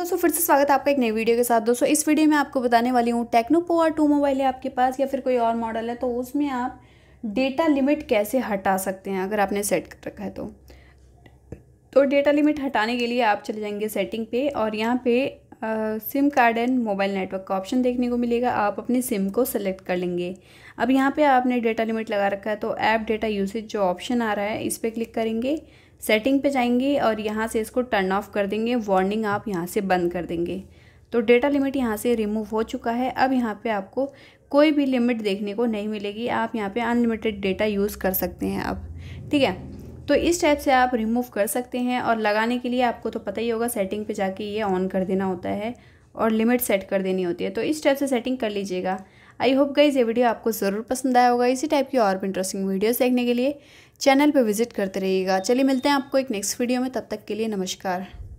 दोस्तों फिर से स्वागत है आपका एक नई वीडियो के साथ दोस्तों इस वीडियो में आपको बताने वाली हूँ टेक्नो पोआर टू मोबाइल है आपके पास या फिर कोई और मॉडल है तो उसमें आप डेटा लिमिट कैसे हटा सकते हैं अगर आपने सेट कर रखा है तो तो डेटा लिमिट हटाने के लिए आप चले जाएंगे सेटिंग पे और यहाँ पे SIM card and mobile network का ऑप्शन देखने को मिलेगा आप अपने सिम को सेलेक्ट कर लेंगे अब यहाँ पे आपने डेटा लिमिट लगा रखा है तो ऐप डेटा यूसेज जो ऑप्शन आ रहा है इस पर क्लिक करेंगे सेटिंग पे जाएंगे और यहाँ से इसको टर्न ऑफ कर देंगे वार्निंग आप यहाँ से बंद कर देंगे तो डेटा लिमिट यहाँ से रिमूव हो चुका है अब यहाँ पर आपको कोई भी लिमिट देखने को नहीं मिलेगी आप यहाँ पर अनलिमिटेड डेटा यूज़ कर सकते हैं आप ठीक है तो इस टाइप से आप रिमूव कर सकते हैं और लगाने के लिए आपको तो पता ही होगा सेटिंग पे जाके ये ऑन कर देना होता है और लिमिट सेट कर देनी होती है तो इस टाइप से सेटिंग कर लीजिएगा आई होप गाइज ये वीडियो आपको ज़रूर पसंद आया होगा इसी टाइप की और भी इंटरेस्टिंग वीडियोस देखने के लिए चैनल पर विजिट करते रहिएगा चलिए मिलते हैं आपको एक नेक्स्ट वीडियो में तब तक के लिए नमस्कार